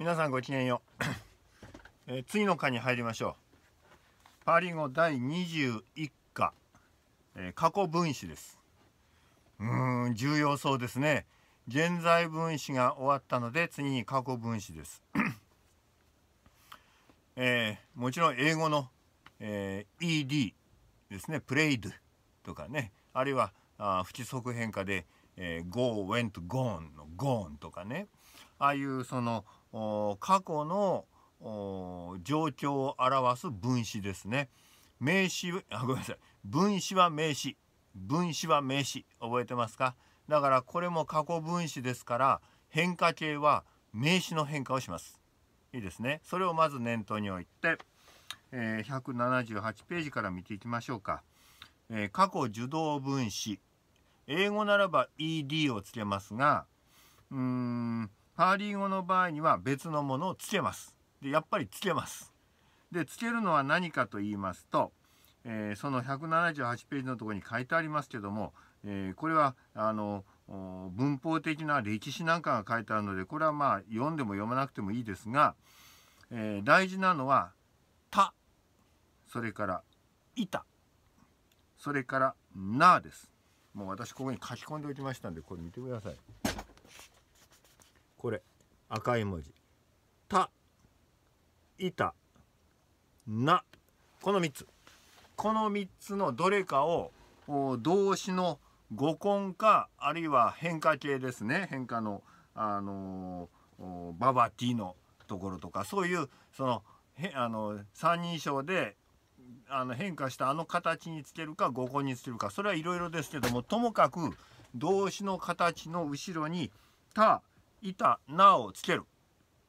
皆さんごきげんよう、えー、次の課に入りましょうパーリ語第21課、えー、過去分詞ですうーん重要そうですね現在分詞が終わったので次に過去分詞です、えー、もちろん英語の、え ED ですねプレイドとかねあるいはあ不規則変化で、え go went gone の gone とかねああいうその「過去の状況を表す分子ですね。名詞あ ごめんなさい分子は名詞分子は名詞覚えてますかだからこれも過去分詞ですから変化形は名詞の変化をします。いいですね。それをまず念頭に置いて、えー、178ページから見ていきましょうか。えー、過去受動分子英語ならば ed をつけますがうーんパーリン語の場合には別のものをつけます。で、やっぱりつけます。で、つけるのは何かと言いますと、えー、その178ページのところに書いてありますけども、えー、これは、あの、文法的な歴史なんかが書いてあるので、これはまあ読んでも読まなくてもいいですが、えー、大事なのは、た、それから、いた、それから、なです。もう私ここに書き込んでおきましたんで、これ見てください。これ赤い文字「た」「いた」「な」この3つこの3つのどれかを動詞の語根かあるいは変化形ですね変化の、あのー、ババティのところとかそういうそのへあの三人称であの変化したあの形につけるか語根につけるかそれはいろいろですけどもともかく動詞の形の後ろに「た」いた、なをつける。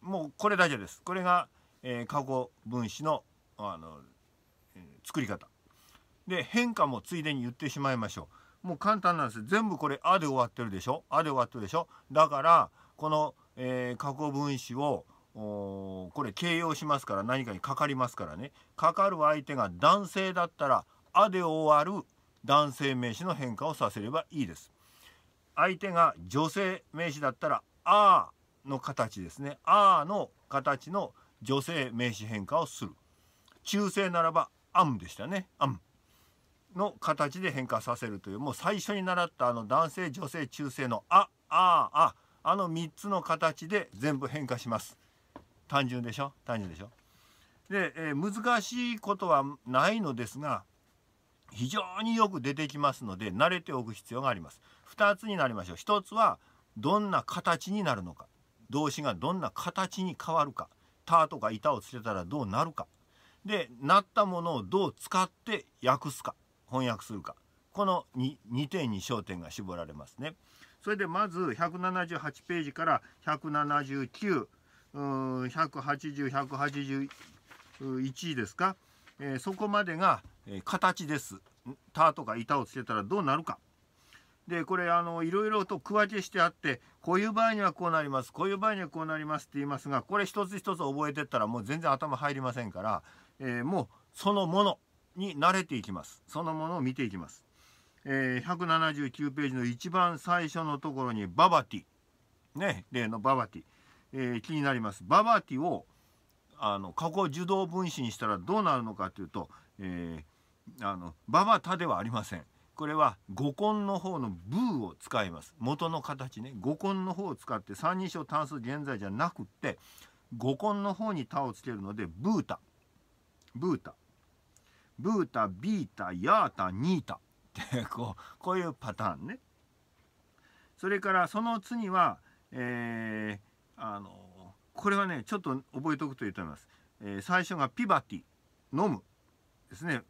もうこれだけです。これが、えー、過去分詞のあの、えー、作り方。で、変化もついでに言ってしまいましょう。もう簡単なんです。全部これ、あで終わってるでしょあで終わってるでしょだから、この、えー、過去分詞を、これ形容しますから何かにかかりますからね。かかる相手が男性だったら、あで終わる男性名詞の変化をさせればいいです。相手が女性名詞だったらあの形ですね。あの形の女性名詞変化をする。中性ならばアムでしたね。アム。の形で変化させるという、もう最初に習ったあの男性、女性、中性のあ、あ、あ、あの3つの形で全部変化します。単純でしょ単純でしょで、えー、難しいことはないのですが、非常によく出てきますので、慣れておく必要があります。2つになりましょう。1つは、どんな形になるのか動詞がどんな形に変わるか「た」とか「いた」をつけたらどうなるかでなったものをどう使って訳すか翻訳するかこの 2, 2点に焦点が絞られますね。それでまず178ページから179 180181ですか、えー、そこまでが、え形です。たとかいた」をつけたらどうなるかでこれあのいろいろと区分けしてあってこういう場合にはこうなりますこういう場合にはこうなりますって言いますがこれ一つ一つ覚えてったらもう全然頭入りませんから、えー、もうそのものに慣れていきますそのものを見ていきます、えー、179ページの一番最初のところにババティね例のババティ、えー、気になりますババティをあの過去受動分子にしたらどうなるのかというと、えー、あのババタではありませんこれは五根の方のブーを使います元の形ね五根の方を使って三人称単数現在じゃなくって五根の方に「た」をつけるのでブータブータブータビータヤータニータってこうこういうパターンねそれからその次はえー、あのこれはねちょっと覚えておくといいと思います、えー、最初がピバティ飲むですね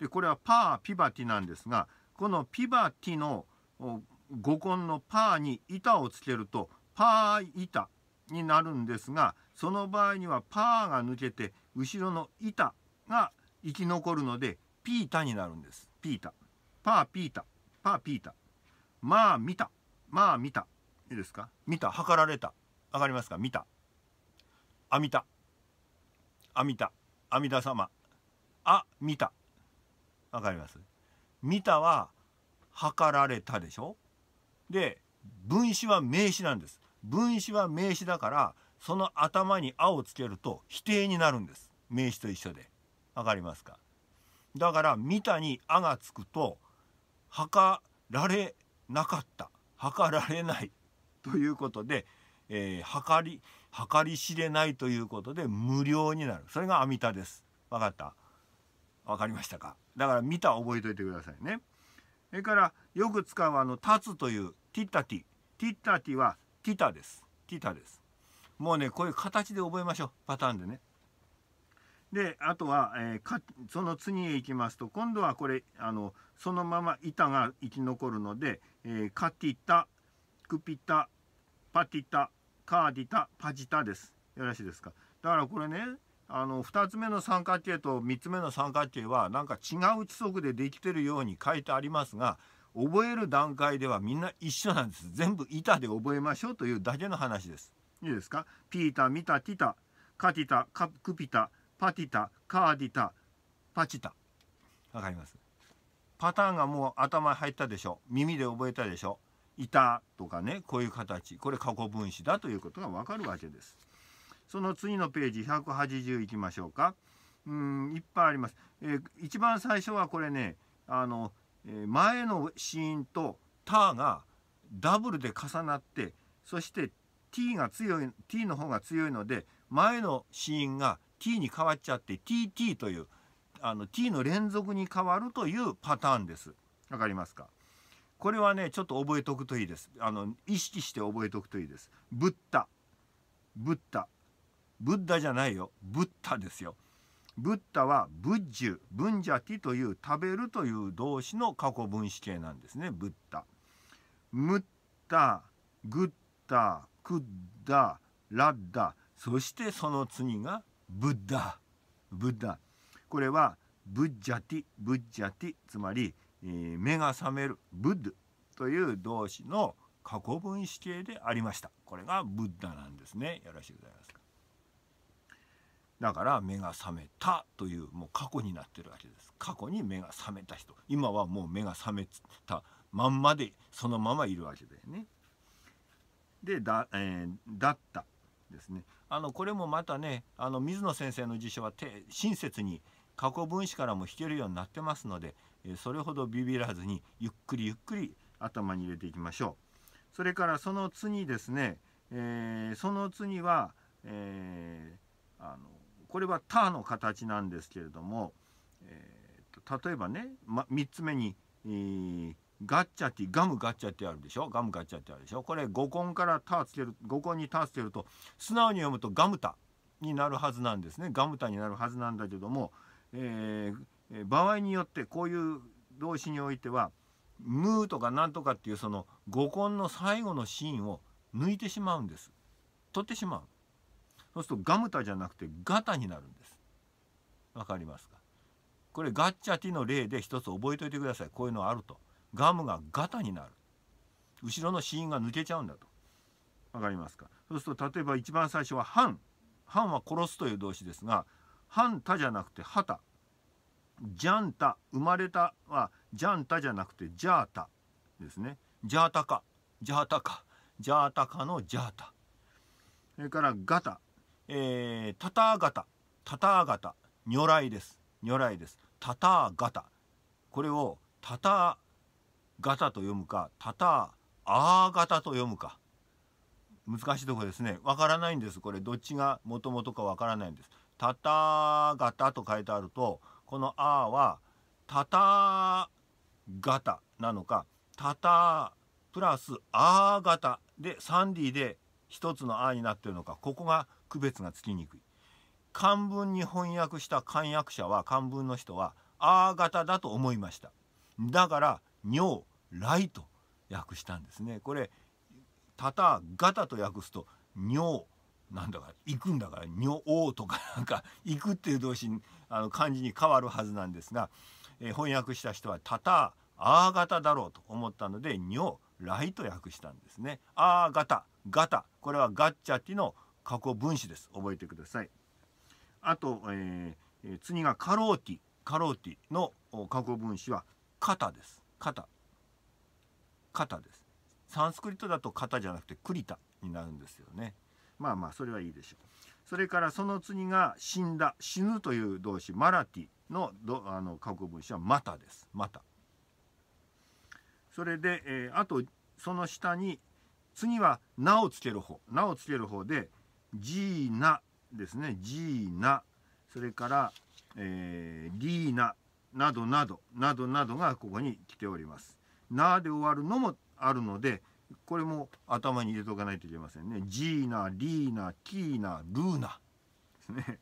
でこれはパーピバティなんですがこのピバティの語根のパーに板をつけるとパー板になるんですがその場合にはパーが抜けて後ろの板が生き残るのでピータになるんですピータパーピータパーピータまあ見たまあ見たいいですか見た測られた上かりますか見たあ見たあ見た阿弥陀様あ見たわかります見たは測られたでしょで分子は名詞なんです分子は名詞だからその頭に「あ」をつけると否定になるんです名詞と一緒で分かりますかだから「見た」に「あ」がつくと「測られなかった」「測られない」ということで、えー、測り測り知れないということで無料になるそれが阿弥陀です分かった分かりましたかだから見た覚えといてくださいね。それからよく使うあの立つというティッタティ。ティッタティはティタです。ティタです。もうね、こういう形で覚えましょう。パターンでね。で、あとは、えー、かその次へ行きますと、今度はこれ、あの、そのまま板が生き残るので、えー、カティタ、クピタ、パティタ、カーディタ、パジタです。よろしいですか。だからこれね、あの2つ目の三角形と3つ目の三角形はなんか違う規則でできてるように書いてありますが覚える段階ではみんな一緒なんです全部板で覚えましょうというだけの話ですいいですかピータミタティタカティタカクピタパティタカーディタパチタわかりますパターンがもう頭入ったでしょ耳で覚えたでしょ板とかねこういう形これ過去分子だということがわかるわけですその次のページ180いきましょうか。うんいっぱいあります。えー、一番最初はこれねあの、えー、前のシーンと「た」がダブルで重なってそして「t」が強い「t」の方が強いので前のシーンが「t」に変わっちゃって「tt」というあの t の連続に変わるというパターンです。わかりますかこれはねちょっと覚えとくといいです。あの意識して覚えとくといいです。ブッダブッダブッダじゃないよブッダですよブッダはブッジュブンジャティという食べるという動詞の過去分詞形なんですねブッダムッダグッダクッダラッダそしてその次がブッダブッダこれはブッジャティブッジャティつまり、えー、目が覚めるブッドという動詞の過去分詞形でありましたこれがブッダなんですねよろしいございますかだから目が覚めたというもう過去になってるわけです過去に目が覚めた人今はもう目が覚めたまんまでそのままいるわけだよねでだ,、えー、だったですねあのこれもまたねあの水野先生の辞書は親切に過去分子からも弾けるようになってますのでそれほどビビらずにゆっくりゆっくり頭に入れていきましょうそれからその次ですね、えー、その次は、えー、あのこれは「た」の形なんですけれども、えー、例えばね、ま、3つ目に、えー、ガッチャティガムガッチャティあるでしょガムガッチャティあるでしょこれ五根から「た」つける五根に「た」つけると素直に読むと「ガムタ」になるはずなんですねガムタになるはずなんだけども、えー、場合によってこういう動詞においては「ムー」とか「なんとか」っていうその五根の最後のシーンを抜いてしまうんです取ってしまう。そうするとガムタじゃなくてガタになるんですわかりますかこれガッチャティの例で一つ覚えておいてくださいこういうのあるとガムがガタになる後ろの子音が抜けちゃうんだとわかりますかそうすると例えば一番最初は「半」「半」は殺すという動詞ですが「半タじゃなくて「ハタ。ジャンタ、生まれた」は「ジャンタじゃなくて「ジャータですね「ジャータか」「ジャータか」「ジャータか」の「ジャータ。それから「ガタえー、タター型、タター型、如来です。如来です。タター型。これをタター型と読むか、タターアー型と読むか。難しいとこですね。わからないんです。これ、どっちが元々かわからないんです。タター型と書いてあると、このアーはタター型なのか、タタープラスアー型で 3D で一つの「あ」になってるのかここが区別がつきにくい漢文に翻訳した漢訳者は漢文の人は「あ」型だと思いましただから「尿」「来」と訳したんですねこれ「たた」「がた」と訳すと「尿」なんだか行くんだから「尿」とかなんか「行く」っていう動詞あの漢字に変わるはずなんですが、えー、翻訳した人は「たた」「あ」型だろうと思ったので「尿」「来」と訳したんですね。「あ」型「ガタ」これはガッチャティの過去分子です覚えてくださいあと、えー、次がカローティカローティの過去分子は肩です肩肩ですサンスクリットだと肩じゃなくてクリタになるんですよねまあまあそれはいいでしょうそれからその次が死んだ死ぬという動詞マラティのどあの過去分子はまたですまたそれで、えー、あとその下に次は名をつける方名をつける方で「ジーナですねジーナそれから、えー、リーナなどなどなどなどがここに来ております。なで終わるのもあるのでこれも頭に入れとかないといけませんね。ジーナリーナキーナルーナですね。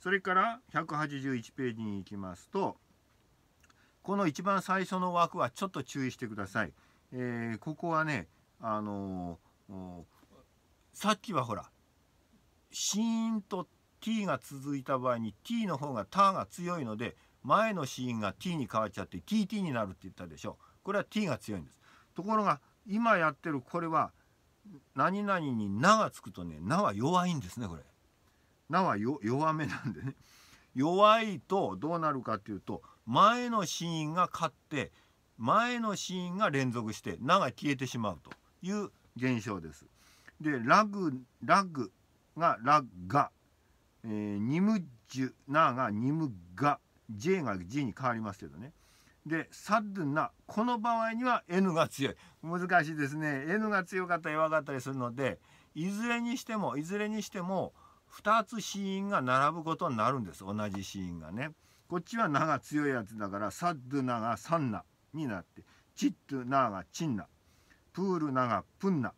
それから181ページに行きますとこの一番最初の枠はちょっと注意してください。えー、ここはね、あのー、さっきはほらシーンと t が続いた場合に t の方がタが強いので前のシーンが t に変わっちゃって tt になるって言ったでしょこれは t が強いんですところが今やってるこれは何々に「な」がつくとね「な」は弱いんですねこれ。なは弱めなんでね弱いとどうなるかっていうと前のシーンが勝って前のシーンが連続して「な」が消えてしまうという現象です。でラグラグがラガ、えー、ニムジュナがニムガ J が G に変わりますけどねでサドゥナこの場合には N が強い難しいですね N が強かったり弱かったりするのでいずれにしてもいずれにしても2つ子音が並ぶことになるんです同じ子音がねこっちは「な」が強いやつだから「サッドナ」が「サンナ」になって「チッドナ」が「チンナ」「プールナ」が「プンナ」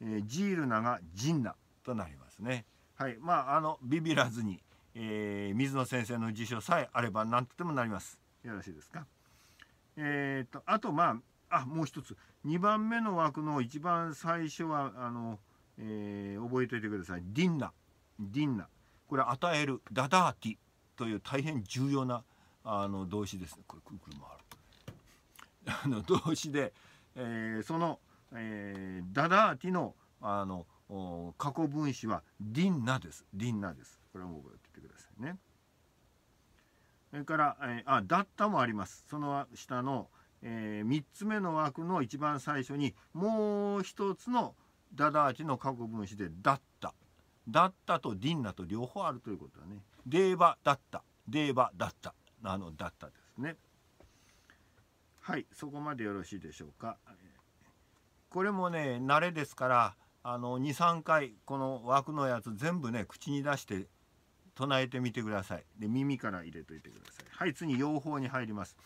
えー「ジールナ」が「ジンナ」となります。ね。はい、まああのビビらずに、えー、水野先生の辞書さえあれば何とでもなります。よろしいですか。えー、とあとまああもう一つ2番目の枠の一番最初はあの、えー、覚えておいてください。ディンナディンナこれ与えるダダーティという大変重要なあの動詞ですね。これくるくる回る。あの動詞で、えー、その、えー、ダダーティのあの過去分詞はディンナです。ディンナです。これはもう覚えててくださいね。それから、えー、あ、だったもあります。その下の、えー、3つ目の枠の一番最初にもう一つのダダーチの過去分詞でだった。だったとディンナと両方あるということだね。デーバだった。デーバだった。あの、だったですね。はい、そこまでよろしいでしょうか。これもね、慣れですから、あの23回この枠のやつ全部ね口に出して唱えてみてくださいで耳から入れといてくださいはい次養蜂に入ります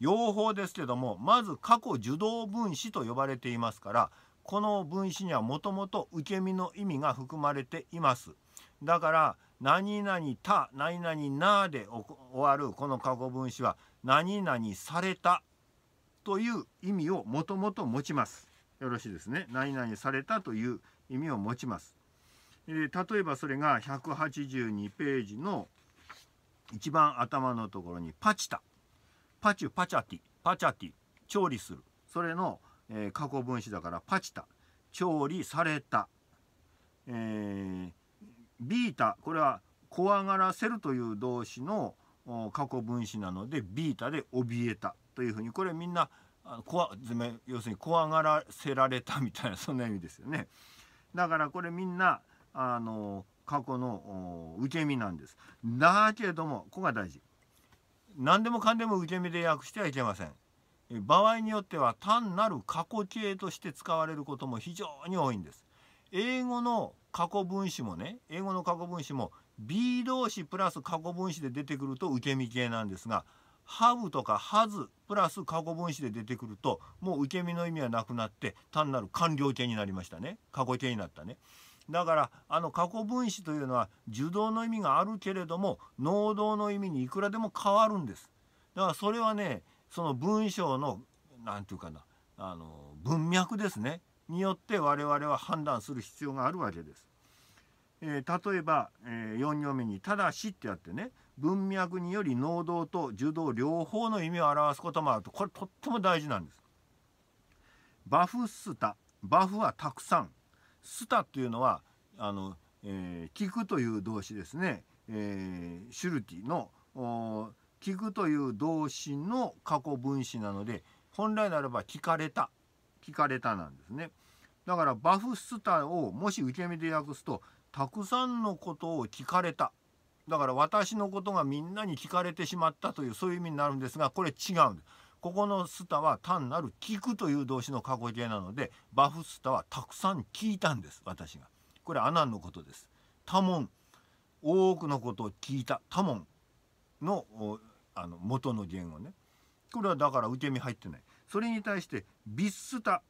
養蜂ですけどもまず過去受動分子と呼ばれていますからこの分子にはもともと受け身の意味が含まれていますだから何々た何々なで終わるこの過去分子は何々されたという意味をもともと持ちますよろしいですね何々されたという意味を持ちます、えー、例えばそれが182ページの一番頭のところにパチタパチュパチャティパチャティ調理するそれの、えー、過去分詞だからパチタ調理された、えー、ビータこれは怖がらせるという動詞の過去分詞なのでビータで怯えたというふうにこれみんなあの怖要するに怖がらせられたみたいなそんな意味ですよね。だからこれみんなあの過去の受け身なんです。だけどもここが大事。何でもかんでも受け身で訳してはいけません。場合によっては単なる過去形として使われることも非常に多いんです。英語の過去分詞もね英語の過去分詞も B 動詞プラス過去分詞で出てくると受け身形なんですがハブとか h a プラス過去分詞で出てくるともう受け身の意味はなくなって単なる完了形になりましたね過去形になったね。だからあの過去分詞というのは受動の意味があるけれども能動の意味にいくらでも変わるんです。だからそれはねその文章の何て言うかなあの文脈ですねによって我々は判断する必要があるわけです。えー、例えば、えー、4行目に「ただし」ってやってね文脈により能動と受動両方の意味を表すこともあるとこれとっても大事なんです。バフスタバフはたくさんスタというのはあの、えー、聞くという動詞ですね、えー、シュルティの聞くという動詞の過去分詞なので本来ならば聞かれた聞かれたなんですね。だからバフスタをもし受け身で訳すとたくさんのことを聞かれただから私のことがみんなに聞かれてしまったというそういう意味になるんですがこれ違うんです。ここのスタは単なる聞くという動詞の過去形なのでバフスタはたくさん聞いたんです私が。これアナンのことです。多聞多くのことを聞いた多聞のあの元の言語ね。これはだから受け身入ってない。それに対してビッスタ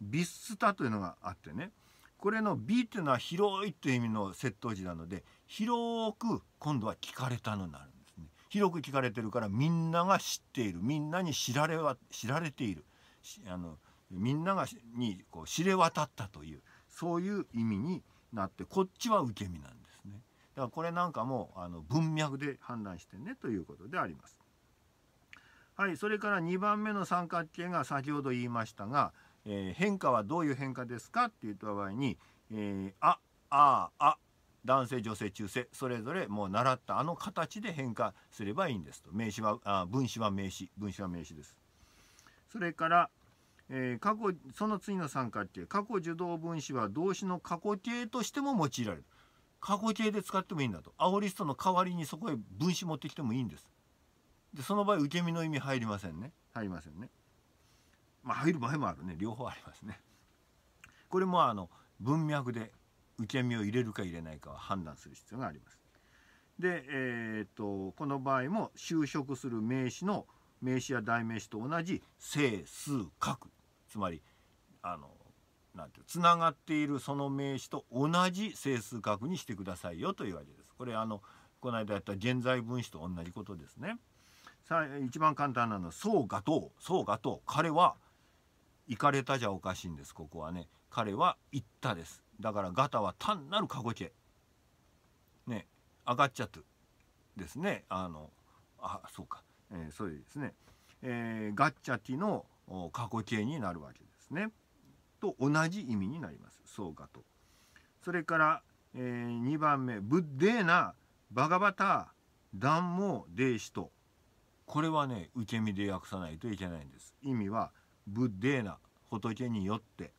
ビッスタというのがあってねこれの美っていうのは広いという意味の窃盗時なので広く今度は聞かれたのになるんですね広く聞かれてるからみんなが知っているみんなに知られは知られているあのみんながにこう知れ渡ったというそういう意味になってこっちは受け身なんですねだからこれなんかもあの文脈で判断してねということでありますはいそれから2番目の三角形が先ほど言いましたがえー、変化はどういう変化ですかって言った場合に、えー、あ、あ、あ、男性、女性、中性、それぞれもう習ったあの形で変化すればいいんですと。名詞は、あ分子は名詞、分子は名詞です。それから、えー、過去、その次の三角形、過去受動分子は動詞の過去形としても用いられる。過去形で使ってもいいんだと。アオリストの代わりにそこへ分子持ってきてもいいんです。で、その場合、受け身の意味入りませんね。入りませんね。まあ、入る場合もあるね両方ありますね。これもあの文脈で受け身を入れるか入れないかは判断する必要があります。で、えー、っとこの場合も就職する名詞の名詞や代名詞と同じ整数角つまりあのなんていうつながっているその名詞と同じ整数角にしてくださいよというわけです。これあのこの間やった現在分詞と同じことですね。さ一番簡単なのは「そうがとう」「そうがとう」彼は行かれたじゃおかしいんですここはね彼は行ったですだからガタは単なる過去形ね上がっちゃってですねあのあそうか、えー、そうですね、えー、ガッチャティの過去形になるわけですねと同じ意味になりますそうかとそれから、えー、2番目ブッデーナバガバタダンモデーシこれはね受け身で訳さないといけないんです意味は「ブッデーナ仏によって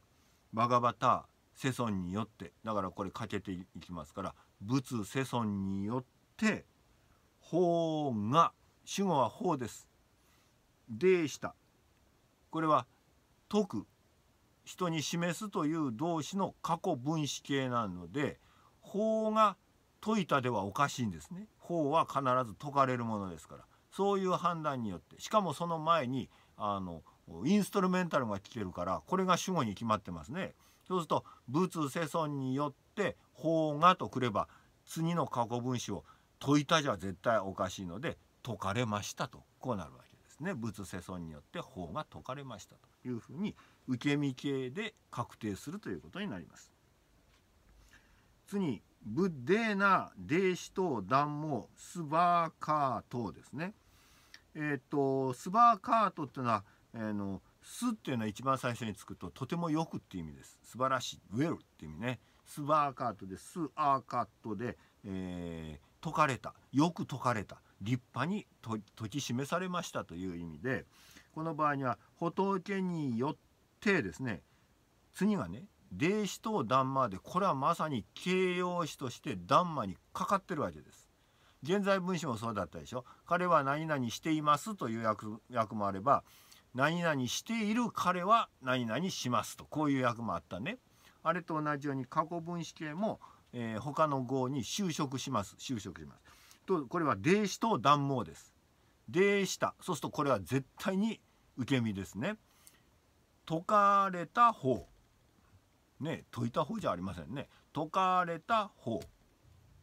バガバター世尊によってだからこれかけていきますから仏世尊によって法が主語は法ですでしたこれはく人に示すという動詞の過去分子形なので法が解いたではおかしいんですね法は必ず解かれるものですからそういう判断によってしかもその前にあの「インストルメンタルが来てるからこれが主語に決まってますね。そうすると「仏世尊によって法が」とくれば次の過去分詞を「説いた」じゃ絶対おかしいので「解かれましたと」こうなるわけですね。仏世尊によって法が解かれましたというふうに受け身形で確定するということになります。次「ブデーナ弟子と断毛スバーカート」ですね。えっ、とスバーカートっていうのは「あのすっていうのは一番最初につくととてもよくっていう意味です。素晴らしい。ウェルっていう意味ね。スバーカートでスアーカットで、えー、解かれた。よく解かれた。立派に解き示されましたという意味で、この場合には仏によってですね、次がね、弟子とダンマで、これはまさに形容詞としてダンマにかかってるわけです。現在文詞もそうだったでしょ。彼は何々していますという訳もあれば、何々している彼は何々しますとこういう役もあったね。あれと同じように過去分詞形も、えー、他の語に就職します就職します。とこれは霊詞と断毛です。霊したそうするとこれは絶対に受け身ですね。解かれた方ね解いた方じゃありませんね解かれた方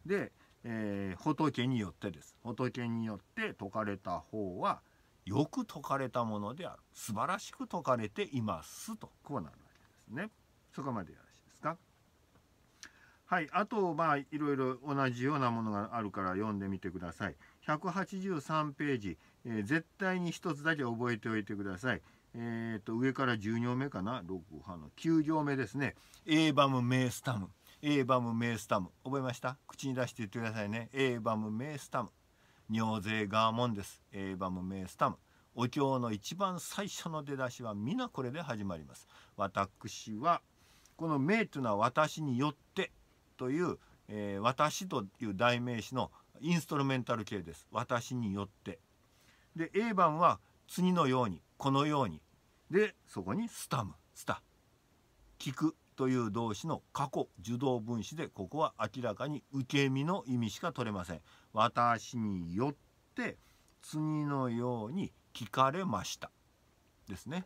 で、えー、仏によってです仏によって解かれた方は「よく解かれたものである素晴らしく解かれていますとこうなるわけですねそこまでよろしいですかはいあとまあいろいろ同じようなものがあるから読んでみてください183ページ、えー、絶対に1つだけ覚えておいてくださいえっ、ー、と上から10行目かな6波の9行目ですね A バムメイスタム A バムメイスタム覚えました口に出して言ってくださいね A バムメイスタム尿税ガーモンです。エイバムメスタム。お経の一番最初の出だしは皆これで始まります。私は、この名というのは私によってという、えー、私という代名詞のインストルメンタル形です。私によって。で、A 番は次のように、このように。で、そこにスタム、スタ。聞くという動詞の過去受動分詞でここは明らかに受け身の意味しか取れません私によって次のように聞かれました。ですね。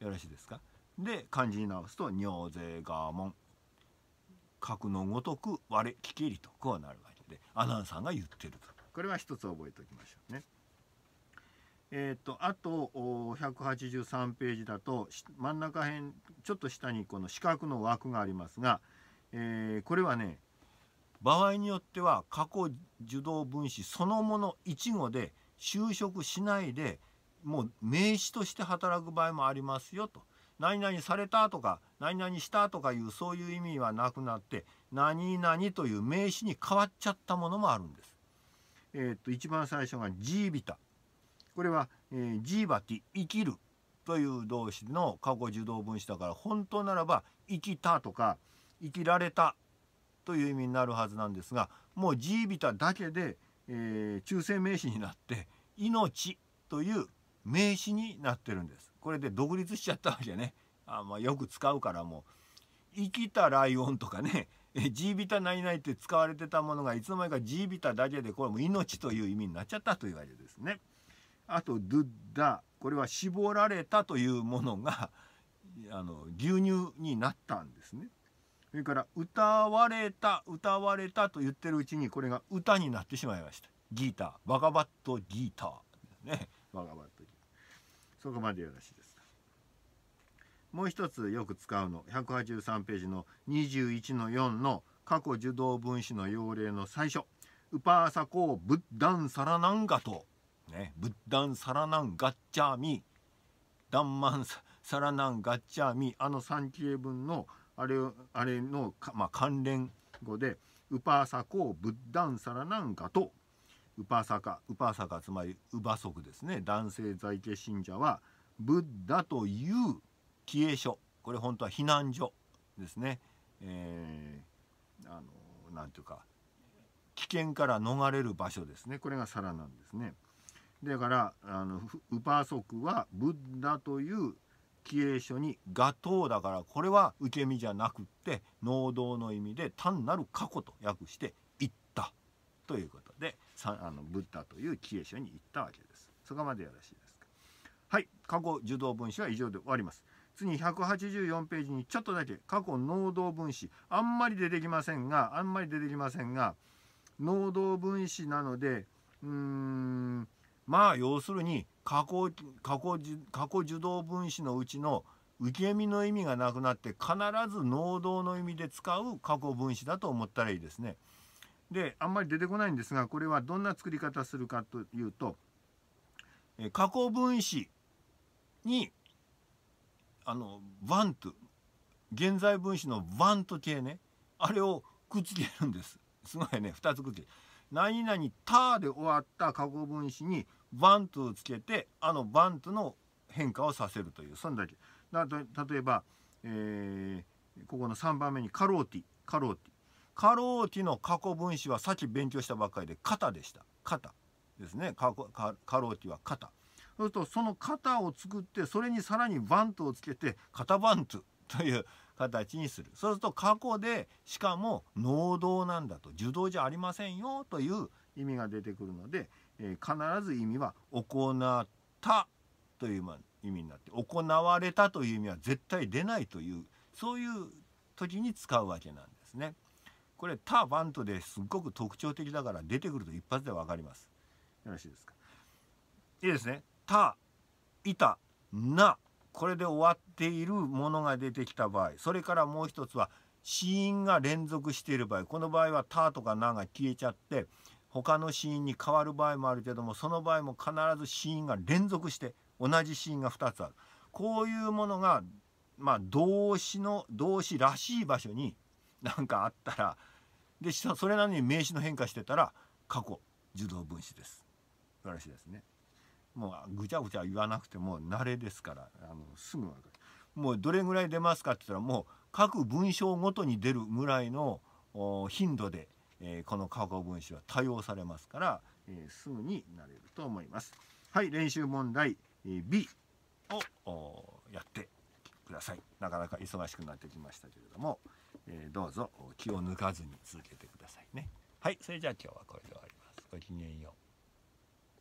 よろしいですかで漢字に直すと「尿税我門」「格のごとく我聞きり」とこうなるわけでアナウンサーが言ってるとこれは一つ覚えておきましょうね。えーと、とあと183ページだと真ん中辺ちょっと下にこの四角の枠がありますが、えー、これはね場合によっては過去受動分子そのもの1語で就職しないでもう名詞として働く場合もありますよと。何々されたとか何々したとかいうそういう意味はなくなって何々という名詞に変わっちゃったものもあるんです。えー、っと一番最初がジービタ。これは、えー、ジーバティ生きるという動詞の過去受動分子だから本当ならば生きたとか生きられたという意味になるはずなんですがもうジービタだけで、えー、中性名詞になって命という名詞になってるんです。これで独立しちゃったわけね。あまあ、よく使うからもう生きたライオンとかねジービタ何々って使われてたものがいつの間にかジービタだけでこれも命という意味になっちゃったというわけですね。あとドゥッダこれは絞られたというものがあの牛乳になったんですね。それから歌われた歌われたと言ってるうちにこれが歌になってしまいましたギーターバカバットギーターねバカバットギーターそこまでよろしいですもう一つよく使うの183ページの21の4の過去受動分子の要例の最初ウパーサコーブッダンサラナンガトねブッダンサラナンガッチャーミダンマンサラナンガッチャーミあの3系分の「あれあれのまあ、関連語でウパーサコブッダンサラなんかとウパーサカウパーサカつまりウバソクですね男性在家信者はブッダという帰依所これ本当は避難所ですね、えー、あのなんていうか危険から逃れる場所ですねこれがサラなんですねだからあのウパーソクはブッダという帰依書に「画頭」だからこれは受け身じゃなくって能動の意味で単なる過去と訳して「言った」ということであのブッダという帰依書に言ったわけです。そこまでよろしいですか。はい、過去受動分子は以上で終わります。次184ページにちょっとだけ過去能動分子あんまり出てきませんがあんまり出てきませんが能動分子なのでうーんまあ要するに過去過去過去受動分子のうちの受け身の意味がなくなって必ず能動の意味で使う過去分子だと思ったらいいですね。であんまり出てこないんですがこれはどんな作り方するかというと過去分子にあのワント現在分子のワント系ねあれをくっつけるんですすごいね2つくっつける何々「ーで終わった過去分子にバントをつけてあのバントの変化をさせるというそんだけだ例えば、えー、ここの3番目にカローティカローティカローティの過去分子はさっき勉強したばっかりで肩でした肩ですねカカローティは肩そうするとその肩を作ってそれにさらにバントをつけて肩バントという形にするそうすると過去でしかも能動なんだと受動じゃありませんよという意味が出てくるのでえー、必ず意味は行ったという意味になって行われたという意味は絶対出ないというそういう時に使うわけなんですね。これ「た」「バント」ですっごく特徴的だから出てくると一発で分かります。よろしいですか。いいですね。「た」「いた」「な」これで終わっているものが出てきた場合それからもう一つは死因が連続している場合この場合は「た」とか「な」が消えちゃって「他のシーンに変わる場合もあるけどもその場合も必ずシーンが連続して同じシーンが2つあるこういうものがまあ動詞の動詞らしい場所になんかあったらでそれなのに名詞の変化してたら過去受動分詞です素晴らしいですねもうぐちゃぐちゃ言わなくても慣れですからあのすぐ分かるもうどれぐらい出ますかって言ったらもう各文章ごとに出るぐらいの頻度でえー、この過去分子は多用されますから、えー、すぐになれると思います。はい、練習問題、えー、B をやってください。なかなか忙しくなってきましたけれども、えどうぞ気を抜かずに続けてくださいね。はい、それじゃあ今日はこれで終わります。ごきげんよう。